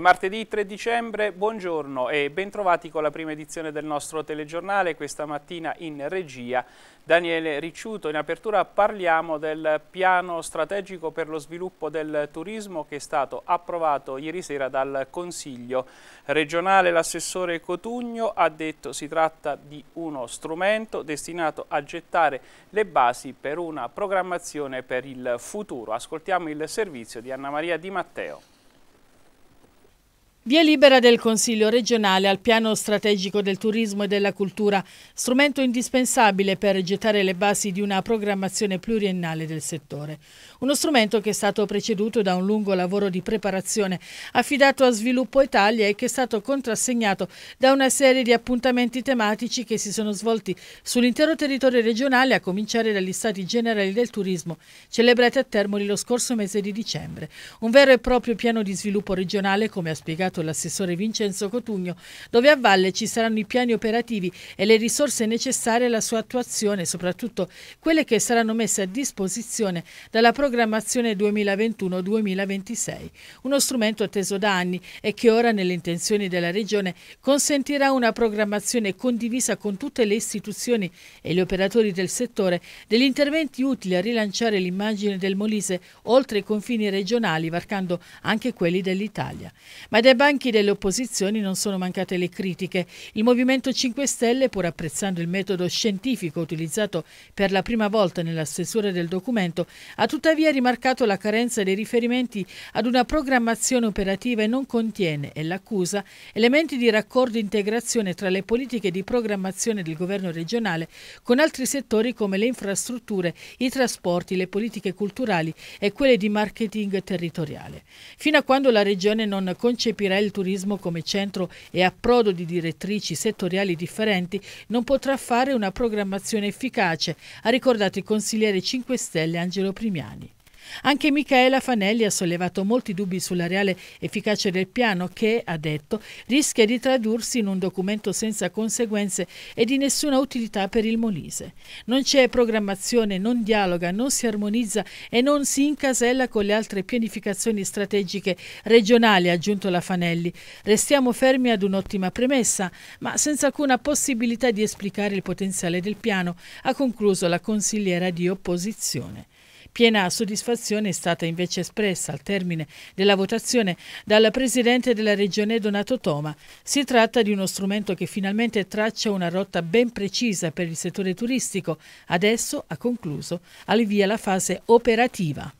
martedì 3 dicembre, buongiorno e bentrovati con la prima edizione del nostro telegiornale, questa mattina in regia Daniele Ricciuto. In apertura parliamo del piano strategico per lo sviluppo del turismo che è stato approvato ieri sera dal Consiglio regionale. L'assessore Cotugno ha detto si tratta di uno strumento destinato a gettare le basi per una programmazione per il futuro. Ascoltiamo il servizio di Anna Maria Di Matteo. Via libera del Consiglio regionale al piano strategico del turismo e della cultura, strumento indispensabile per gettare le basi di una programmazione pluriennale del settore. Uno strumento che è stato preceduto da un lungo lavoro di preparazione affidato a Sviluppo Italia e che è stato contrassegnato da una serie di appuntamenti tematici che si sono svolti sull'intero territorio regionale a cominciare dagli Stati Generali del Turismo celebrati a Termoli lo scorso mese di dicembre. Un vero e proprio piano di sviluppo regionale come ha spiegato spiegato l'assessore Vincenzo Cotugno, dove a valle ci saranno i piani operativi e le risorse necessarie alla sua attuazione, soprattutto quelle che saranno messe a disposizione dalla programmazione 2021-2026, uno strumento atteso da anni e che ora nelle intenzioni della Regione consentirà una programmazione condivisa con tutte le istituzioni e gli operatori del settore degli interventi utili a rilanciare l'immagine del Molise oltre i confini regionali, varcando anche quelli dell'Italia. Ma è banchi delle opposizioni non sono mancate le critiche. Il Movimento 5 Stelle, pur apprezzando il metodo scientifico utilizzato per la prima volta nella stesura del documento, ha tuttavia rimarcato la carenza dei riferimenti ad una programmazione operativa e non contiene, e l'accusa, elementi di raccordo e integrazione tra le politiche di programmazione del governo regionale con altri settori come le infrastrutture, i trasporti, le politiche culturali e quelle di marketing territoriale. Fino a quando la regione non concepirà sentirà il turismo come centro e approdo di direttrici settoriali differenti, non potrà fare una programmazione efficace, ha ricordato il consigliere 5 Stelle Angelo Primiani. Anche Michaela Fanelli ha sollevato molti dubbi sulla reale efficacia del piano che, ha detto, rischia di tradursi in un documento senza conseguenze e di nessuna utilità per il Molise. Non c'è programmazione, non dialoga, non si armonizza e non si incasella con le altre pianificazioni strategiche regionali, ha aggiunto la Fanelli. Restiamo fermi ad un'ottima premessa, ma senza alcuna possibilità di esplicare il potenziale del piano, ha concluso la consigliera di opposizione. Piena soddisfazione è stata invece espressa al termine della votazione dal Presidente della Regione Donato Toma. Si tratta di uno strumento che finalmente traccia una rotta ben precisa per il settore turistico. Adesso, ha concluso, alvia la fase operativa.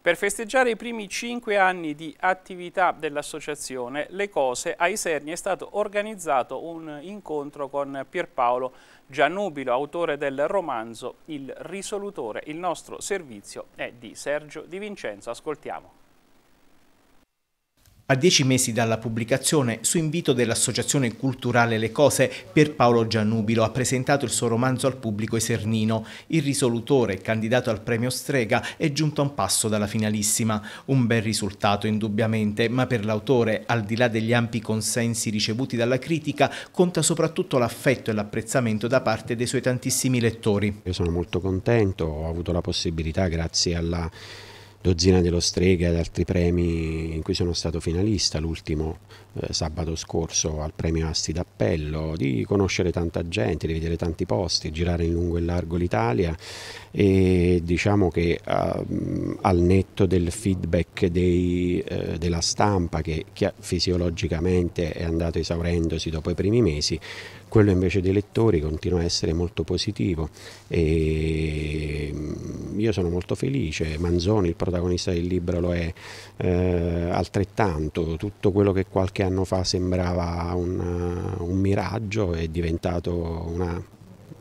Per festeggiare i primi cinque anni di attività dell'associazione Le Cose, a Iserni è stato organizzato un incontro con Pierpaolo Giannubilo, autore del romanzo Il risolutore. Il nostro servizio è di Sergio Di Vincenzo. Ascoltiamo. A dieci mesi dalla pubblicazione, su invito dell'Associazione Culturale Le Cose, Pierpaolo Giannubilo ha presentato il suo romanzo al pubblico esernino. Il risolutore, candidato al premio Strega, è giunto a un passo dalla finalissima. Un bel risultato indubbiamente, ma per l'autore, al di là degli ampi consensi ricevuti dalla critica, conta soprattutto l'affetto e l'apprezzamento da parte dei suoi tantissimi lettori. Io sono molto contento, ho avuto la possibilità, grazie alla Dozzina dello Strega ed altri premi in cui sono stato finalista, l'ultimo eh, sabato scorso al premio Asti d'Appello, di conoscere tanta gente, di vedere tanti posti, girare in lungo e largo l'Italia e diciamo che uh, al netto del feedback dei, uh, della stampa che, che fisiologicamente è andato esaurendosi dopo i primi mesi, quello invece dei lettori continua a essere molto positivo e mm, io sono molto felice, Manzoni il protagonista del libro lo è eh, altrettanto, tutto quello che qualche anno fa sembrava un, un miraggio è diventato una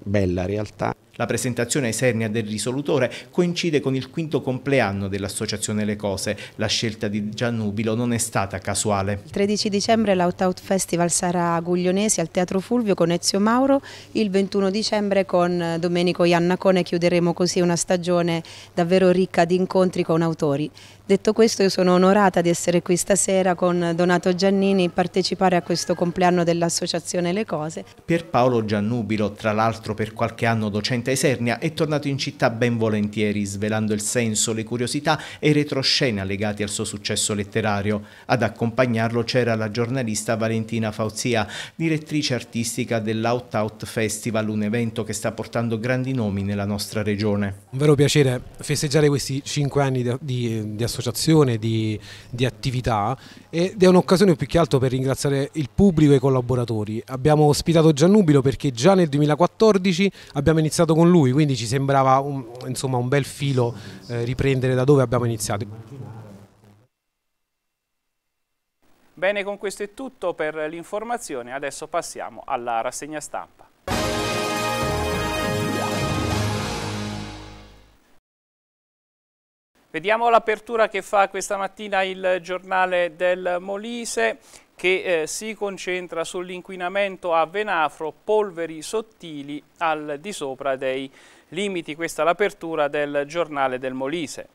bella realtà. La presentazione esernia del risolutore coincide con il quinto compleanno dell'associazione Le Cose. La scelta di Giannubilo non è stata casuale. Il 13 dicembre l'Out Out Festival sarà a Guglionesi al Teatro Fulvio con Ezio Mauro, il 21 dicembre con Domenico Iannacone chiuderemo così una stagione davvero ricca di incontri con autori. Detto questo io sono onorata di essere qui stasera con Donato Giannini e partecipare a questo compleanno dell'associazione Le Cose. Pierpaolo Giannubilo, tra l'altro per qualche anno docente a Esernia, è tornato in città ben volentieri, svelando il senso, le curiosità e retroscena legati al suo successo letterario. Ad accompagnarlo c'era la giornalista Valentina Fauzia, direttrice artistica dell'Out Out Festival, un evento che sta portando grandi nomi nella nostra regione. Un vero piacere festeggiare questi cinque anni di, di, di associazione associazione, di, di attività ed è un'occasione più che altro per ringraziare il pubblico e i collaboratori. Abbiamo ospitato Giannubilo perché già nel 2014 abbiamo iniziato con lui, quindi ci sembrava un, insomma, un bel filo eh, riprendere da dove abbiamo iniziato. Bene, con questo è tutto per l'informazione, adesso passiamo alla rassegna stampa. Vediamo l'apertura che fa questa mattina il giornale del Molise che eh, si concentra sull'inquinamento a Venafro, polveri sottili al di sopra dei limiti. Questa è l'apertura del giornale del Molise.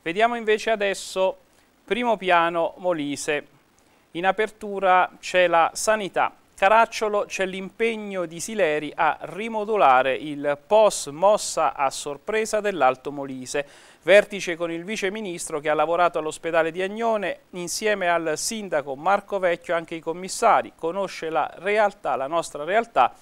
Vediamo invece adesso primo piano Molise. In apertura c'è la sanità. Caracciolo c'è l'impegno di Sileri a rimodulare il post mossa a sorpresa dell'Alto Molise. Vertice con il viceministro che ha lavorato all'ospedale di Agnone, insieme al sindaco Marco Vecchio, e anche i commissari, conosce la realtà, la nostra realtà,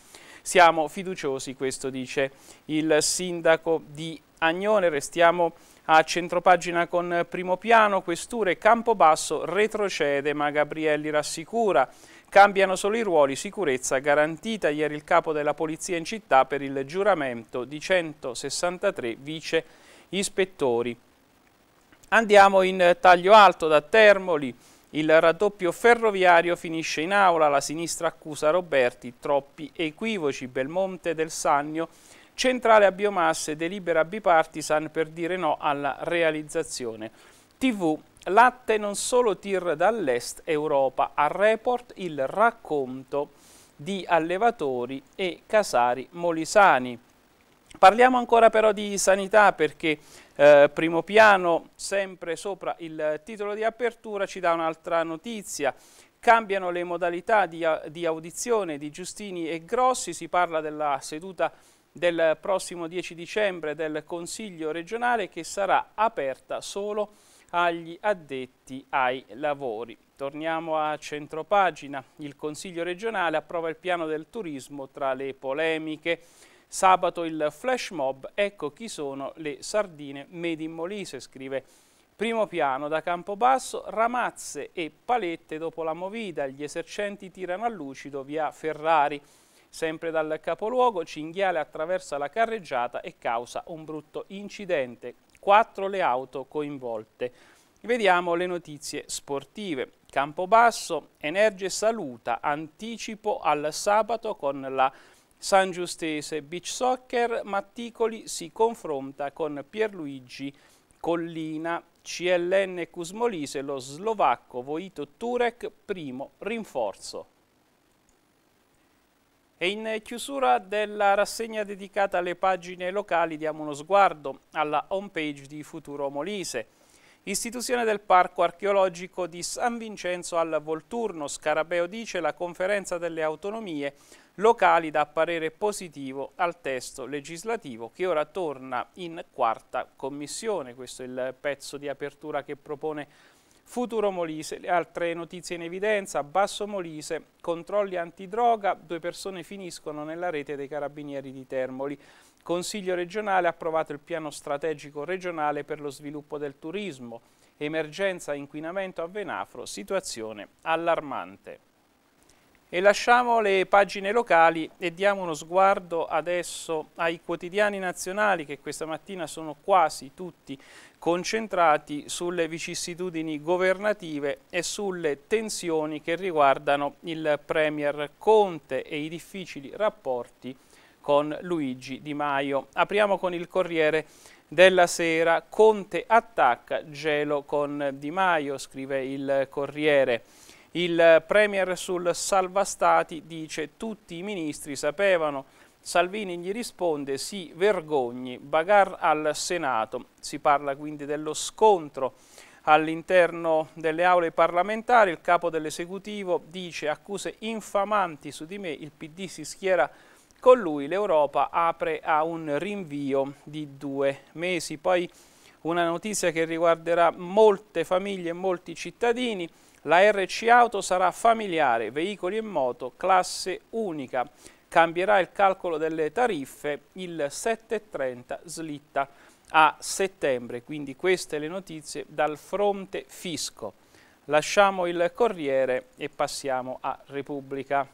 siamo fiduciosi, questo dice il sindaco di Agnone, restiamo a centropagina con primo piano, questure campo basso, retrocede, ma Gabrielli rassicura. Cambiano solo i ruoli, sicurezza garantita ieri il capo della polizia in città per il giuramento di 163 vice ispettori. Andiamo in taglio alto da Termoli. Il raddoppio ferroviario finisce in aula, la sinistra accusa Roberti, troppi equivoci, Belmonte del Sannio, centrale a biomasse, delibera bipartisan per dire no alla realizzazione. TV Latte non solo tir dall'est Europa a Report il racconto di allevatori e casari molisani. Parliamo ancora però di sanità perché eh, primo piano, sempre sopra il titolo di apertura, ci dà un'altra notizia. Cambiano le modalità di, di audizione di Giustini e Grossi, si parla della seduta del prossimo 10 dicembre del Consiglio regionale che sarà aperta solo a agli addetti ai lavori. Torniamo a centropagina. Il Consiglio regionale approva il piano del turismo tra le polemiche. Sabato il flash mob, ecco chi sono le sardine made in Molise, scrive Primo piano da Campobasso, ramazze e palette dopo la movida, gli esercenti tirano a lucido via Ferrari. Sempre dal capoluogo Cinghiale attraversa la carreggiata e causa un brutto incidente quattro le auto coinvolte. Vediamo le notizie sportive. Campobasso, Energe saluta, anticipo al sabato con la San Giustese Beach Soccer, Matticoli si confronta con Pierluigi Collina, CLN Cusmolise, lo slovacco Vojito Turek, primo rinforzo. E in chiusura della rassegna dedicata alle pagine locali diamo uno sguardo alla homepage di Futuro Molise. Istituzione del Parco Archeologico di San Vincenzo al Volturno, Scarabeo dice la conferenza delle autonomie locali dà parere positivo al testo legislativo che ora torna in quarta commissione. Questo è il pezzo di apertura che propone Futuro Molise, altre notizie in evidenza, Basso Molise, controlli antidroga, due persone finiscono nella rete dei carabinieri di Termoli. Consiglio regionale ha approvato il piano strategico regionale per lo sviluppo del turismo. Emergenza inquinamento a Venafro, situazione allarmante. E lasciamo le pagine locali e diamo uno sguardo adesso ai quotidiani nazionali che questa mattina sono quasi tutti concentrati sulle vicissitudini governative e sulle tensioni che riguardano il Premier Conte e i difficili rapporti con Luigi Di Maio. Apriamo con il Corriere della Sera, Conte attacca, gelo con Di Maio, scrive il Corriere. Il Premier sul salva stati dice tutti i ministri sapevano, Salvini gli risponde si vergogni, bagar al Senato. Si parla quindi dello scontro all'interno delle aule parlamentari, il capo dell'esecutivo dice accuse infamanti su di me, il PD si schiera con lui, l'Europa apre a un rinvio di due mesi. Poi una notizia che riguarderà molte famiglie e molti cittadini, la RC Auto sarà familiare, veicoli e moto, classe unica. Cambierà il calcolo delle tariffe, il 7.30 slitta a settembre. Quindi queste le notizie dal fronte fisco. Lasciamo il Corriere e passiamo a Repubblica.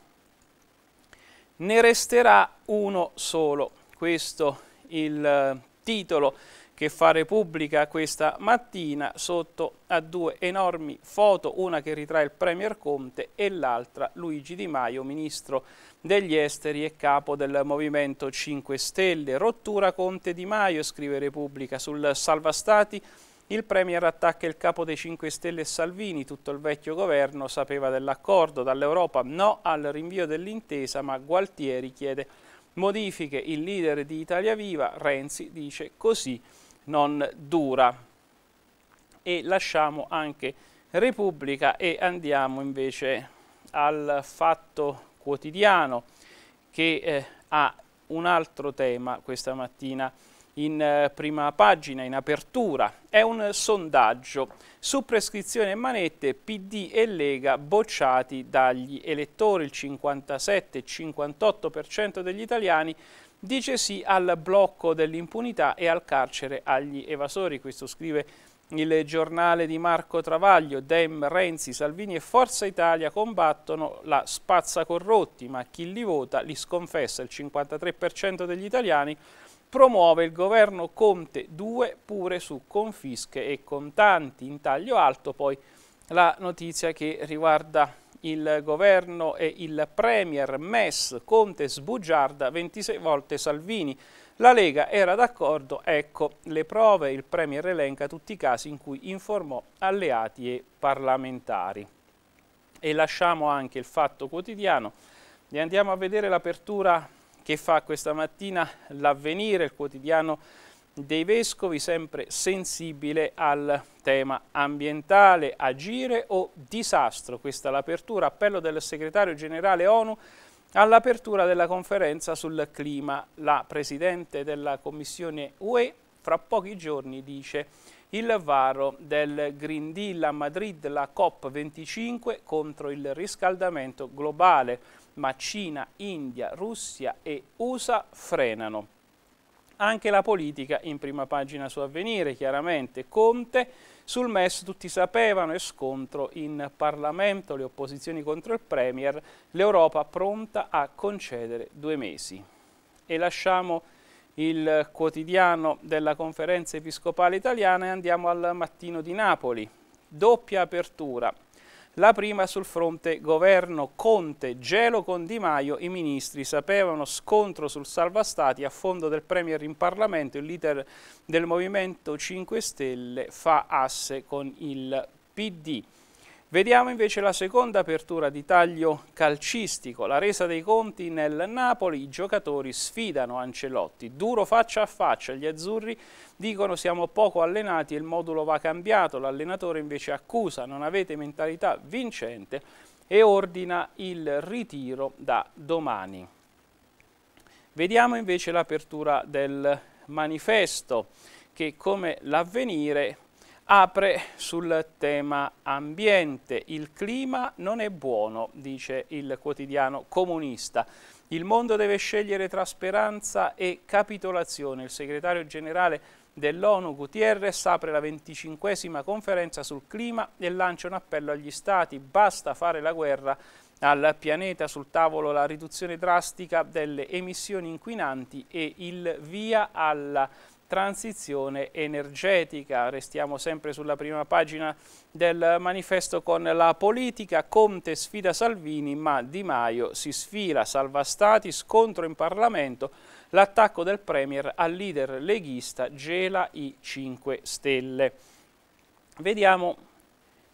Ne resterà uno solo, questo il eh, titolo che fa Repubblica questa mattina sotto a due enormi foto, una che ritrae il Premier Conte e l'altra Luigi Di Maio, ministro degli esteri e capo del Movimento 5 Stelle. Rottura Conte Di Maio, scrive Repubblica, sul Salva Stati il Premier attacca il capo dei 5 Stelle e Salvini, tutto il vecchio governo sapeva dell'accordo, dall'Europa no al rinvio dell'intesa, ma Gualtieri chiede modifiche, il leader di Italia Viva, Renzi, dice così non dura. E lasciamo anche Repubblica e andiamo invece al Fatto Quotidiano che eh, ha un altro tema questa mattina in eh, prima pagina, in apertura. È un sondaggio su prescrizione e manette PD e Lega bocciati dagli elettori. Il 57-58% degli italiani dice sì al blocco dell'impunità e al carcere agli evasori. Questo scrive il giornale di Marco Travaglio, Dem, Renzi, Salvini e Forza Italia combattono la spazza corrotti, ma chi li vota li sconfessa. Il 53% degli italiani promuove il governo Conte 2 pure su confische e contanti in taglio alto. Poi la notizia che riguarda il governo e il premier MES, Conte sbugiarda 26 volte Salvini. La Lega era d'accordo, ecco le prove, il premier elenca tutti i casi in cui informò alleati e parlamentari. E lasciamo anche il fatto quotidiano e andiamo a vedere l'apertura che fa questa mattina l'avvenire, il quotidiano dei vescovi sempre sensibile al tema ambientale, agire o disastro. Questa è l'apertura, appello del segretario generale ONU all'apertura della conferenza sul clima. La Presidente della Commissione UE fra pochi giorni dice il varo del Green Deal a Madrid, la COP25 contro il riscaldamento globale, ma Cina, India, Russia e USA frenano. Anche la politica in prima pagina su avvenire, chiaramente. Conte sul MES tutti sapevano e scontro in Parlamento, le opposizioni contro il Premier, l'Europa pronta a concedere due mesi. E lasciamo il quotidiano della conferenza episcopale italiana e andiamo al mattino di Napoli. Doppia apertura, la prima sul fronte governo Conte, gelo con Di Maio, i ministri sapevano scontro sul salva stati a fondo del Premier in Parlamento, il leader del Movimento 5 Stelle fa asse con il PD. Vediamo invece la seconda apertura di taglio calcistico, la resa dei conti nel Napoli, i giocatori sfidano Ancelotti, duro faccia a faccia, gli azzurri dicono siamo poco allenati e il modulo va cambiato, l'allenatore invece accusa non avete mentalità vincente e ordina il ritiro da domani. Vediamo invece l'apertura del manifesto che come l'avvenire apre sul tema ambiente. Il clima non è buono, dice il quotidiano comunista. Il mondo deve scegliere tra speranza e capitolazione. Il segretario generale dell'ONU Gutierrez apre la 25 conferenza sul clima e lancia un appello agli stati. Basta fare la guerra al pianeta sul tavolo la riduzione drastica delle emissioni inquinanti e il via alla transizione energetica. Restiamo sempre sulla prima pagina del manifesto con la politica. Conte sfida Salvini, ma Di Maio si sfila. Salva Stati, scontro in Parlamento. L'attacco del Premier al leader leghista gela i 5 Stelle. Vediamo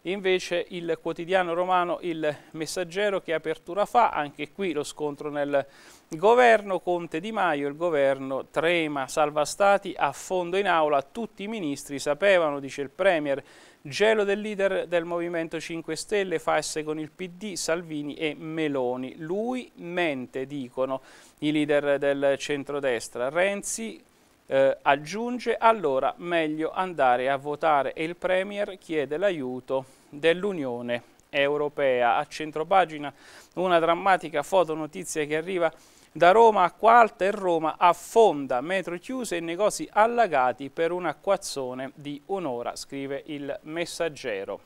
Invece il quotidiano romano Il Messaggero che apertura fa, anche qui lo scontro nel governo, Conte Di Maio, il governo trema, salva stati, a fondo in aula, tutti i ministri sapevano, dice il Premier, gelo del leader del Movimento 5 Stelle, fasse con il PD, Salvini e Meloni. Lui mente, dicono i leader del centrodestra. Renzi eh, aggiunge allora meglio andare a votare e il Premier chiede l'aiuto dell'Unione Europea. A centropagina una drammatica fotonotizia che arriva da Roma acqua alta e Roma affonda, metro chiuse e negozi allagati per un acquazzone di un'ora, scrive il messaggero.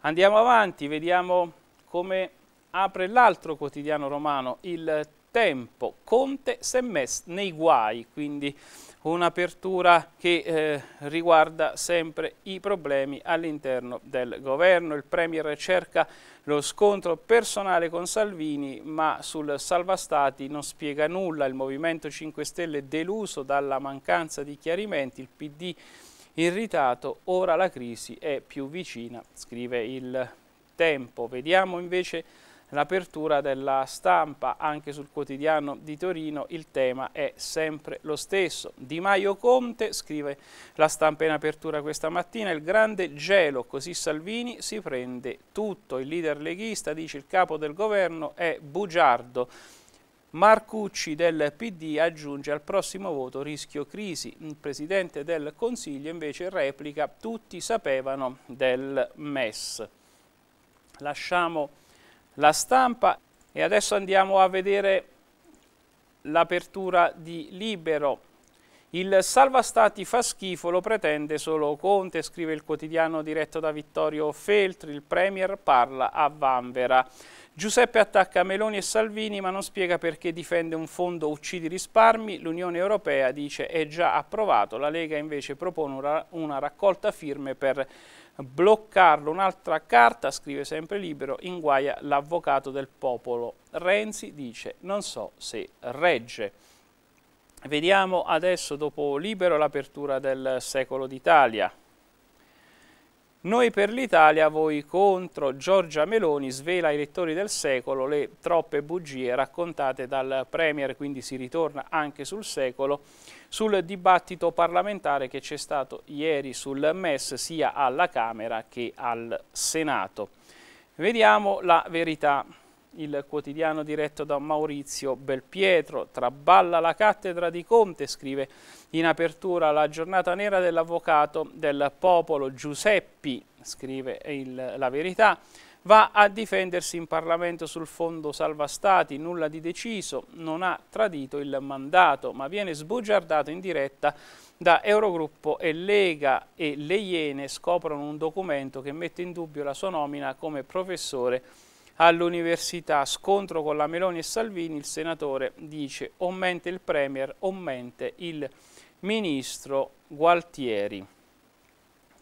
Andiamo avanti, vediamo come apre l'altro quotidiano romano, il tempo Conte si è messo nei guai, quindi un'apertura che eh, riguarda sempre i problemi all'interno del governo. Il Premier cerca lo scontro personale con Salvini, ma sul salva stati non spiega nulla. Il Movimento 5 Stelle deluso dalla mancanza di chiarimenti, il PD irritato, ora la crisi è più vicina, scrive il Tempo. Vediamo invece l'apertura della stampa anche sul quotidiano di Torino il tema è sempre lo stesso. Di Maio Conte, scrive la stampa in apertura questa mattina, il grande gelo, così Salvini si prende tutto. Il leader leghista dice il capo del governo è bugiardo. Marcucci del PD aggiunge al prossimo voto rischio crisi. Il Presidente del Consiglio invece replica tutti sapevano del MES. Lasciamo la stampa e adesso andiamo a vedere l'apertura di Libero. Il salva stati fa schifo, lo pretende solo Conte, scrive il quotidiano diretto da Vittorio Feltri, il Premier parla a Vanvera. Giuseppe attacca Meloni e Salvini ma non spiega perché difende un fondo uccidi risparmi, l'Unione Europea dice è già approvato, la Lega invece propone una raccolta firme per bloccarlo. Un'altra carta, scrive sempre Libero, inguaia l'avvocato del popolo. Renzi dice non so se regge. Vediamo adesso dopo Libero l'apertura del secolo d'Italia. Noi per l'Italia, voi contro Giorgia Meloni svela ai lettori del secolo le troppe bugie raccontate dal Premier, quindi si ritorna anche sul secolo, sul dibattito parlamentare che c'è stato ieri sul MES sia alla Camera che al Senato. Vediamo la verità il quotidiano diretto da Maurizio Belpietro. Traballa la cattedra di Conte, scrive in apertura la giornata nera dell'avvocato del popolo Giuseppi, scrive il, la verità. Va a difendersi in Parlamento sul fondo salva stati, nulla di deciso, non ha tradito il mandato, ma viene sbugiardato in diretta da Eurogruppo e Lega e le Iene scoprono un documento che mette in dubbio la sua nomina come professore all'università. Scontro con la Meloni e Salvini, il senatore dice o mente il Premier o mente il Ministro Gualtieri.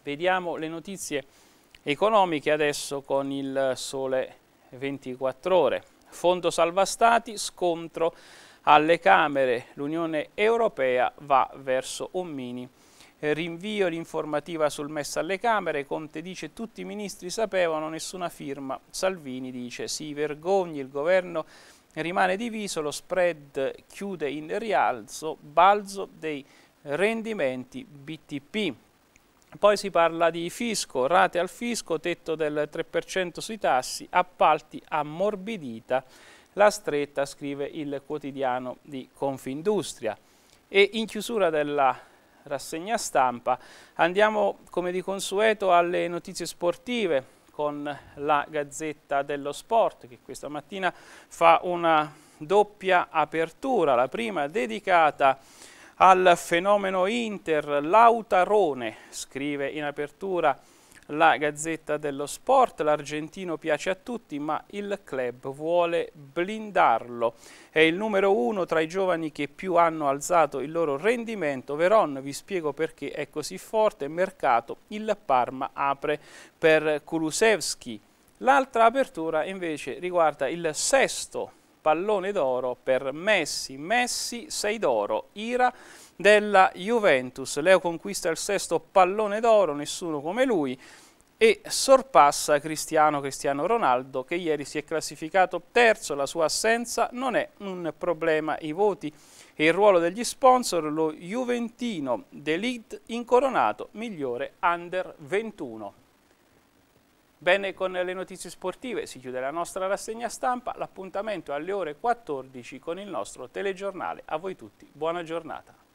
Vediamo le notizie economiche adesso con il sole 24 ore. Fondo salva stati, scontro alle Camere, l'Unione Europea va verso un mini eh, rinvio l'informativa sul MES alle Camere, Conte dice tutti i ministri sapevano, nessuna firma, Salvini dice si vergogni, il governo rimane diviso, lo spread chiude in rialzo, balzo dei rendimenti BTP. Poi si parla di fisco, rate al fisco, tetto del 3% sui tassi, appalti ammorbidita, la stretta scrive il quotidiano di Confindustria. E in chiusura della rassegna stampa. Andiamo come di consueto alle notizie sportive con la Gazzetta dello Sport che questa mattina fa una doppia apertura, la prima dedicata al fenomeno Inter, Lautarone scrive in apertura la Gazzetta dello Sport, l'argentino piace a tutti ma il club vuole blindarlo. È il numero uno tra i giovani che più hanno alzato il loro rendimento, Veron vi spiego perché è così forte, mercato il Parma apre per Kulusevski. L'altra apertura invece riguarda il sesto pallone d'oro per Messi, Messi 6 d'oro, Ira della Juventus. Leo conquista il sesto pallone d'oro, nessuno come lui, e sorpassa Cristiano, Cristiano Ronaldo che ieri si è classificato terzo, la sua assenza non è un problema, i voti e il ruolo degli sponsor, lo Juventino d'Elite incoronato migliore under 21. Bene, con le notizie sportive si chiude la nostra rassegna stampa, l'appuntamento alle ore 14 con il nostro telegiornale. A voi tutti, buona giornata.